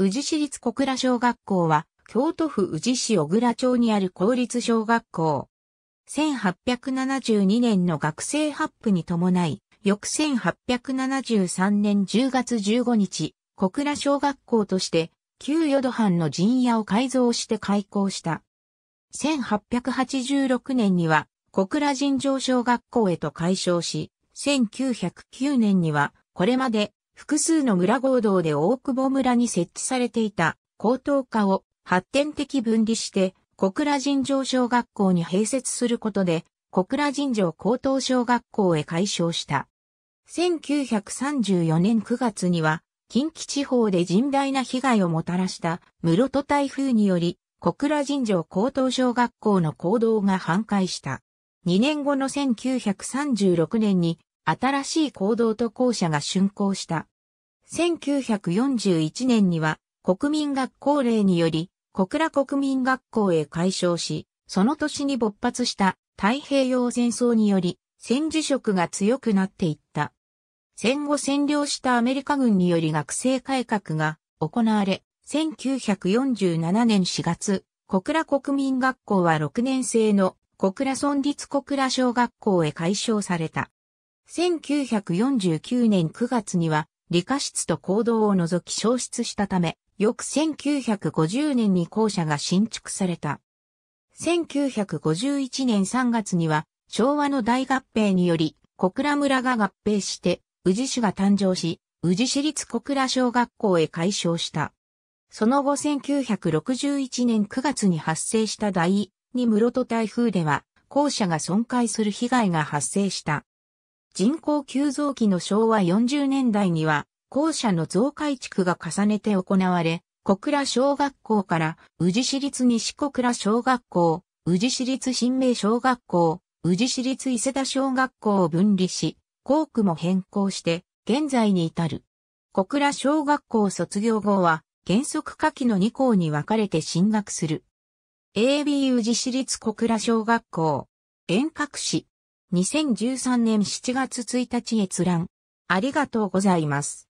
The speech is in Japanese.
宇治市立小倉小学校は、京都府宇治市小倉町にある公立小学校。1872年の学生発布に伴い、翌1873年10月15日、小倉小学校として、旧淀藩の陣屋を改造して開校した。1886年には、小倉尋常小学校へと改称し、1909年には、これまで複数の村合同で大久保村に設置されていた高等科を発展的分離して小倉尋常小学校に併設することで小倉尋常高等小学校へ改称した。1934年9月には近畿地方で甚大な被害をもたらした室戸台風により小倉尋常高等小学校の行動が半壊した。2年後の1936年に新しい行動と校舎が竣工した。1941年には国民学校令により小倉国民学校へ改称し、その年に勃発した太平洋戦争により戦時色が強くなっていった。戦後占領したアメリカ軍により学生改革が行われ、1947年4月、小倉国民学校は6年生の小倉村立小倉小学校へ改称された。1949年9月には、理科室と行動を除き消失したため、翌1950年に校舎が新築された。1951年3月には、昭和の大合併により、小倉村が合併して、宇治市が誕生し、宇治市立小倉小学校へ改称した。その後1961年9月に発生した第2室戸台風では、校舎が損壊する被害が発生した。人口急増期の昭和40年代には、校舎の増改築が重ねて行われ、小倉小学校から、宇治市立西小倉小学校、宇治市立新名小学校、宇治市立伊勢田小学校を分離し、校区も変更して、現在に至る。小倉小学校卒業後は、原則下記の2校に分かれて進学する。AB 宇治市立小倉小学校、遠隔市、2013年7月1日閲覧。ありがとうございます。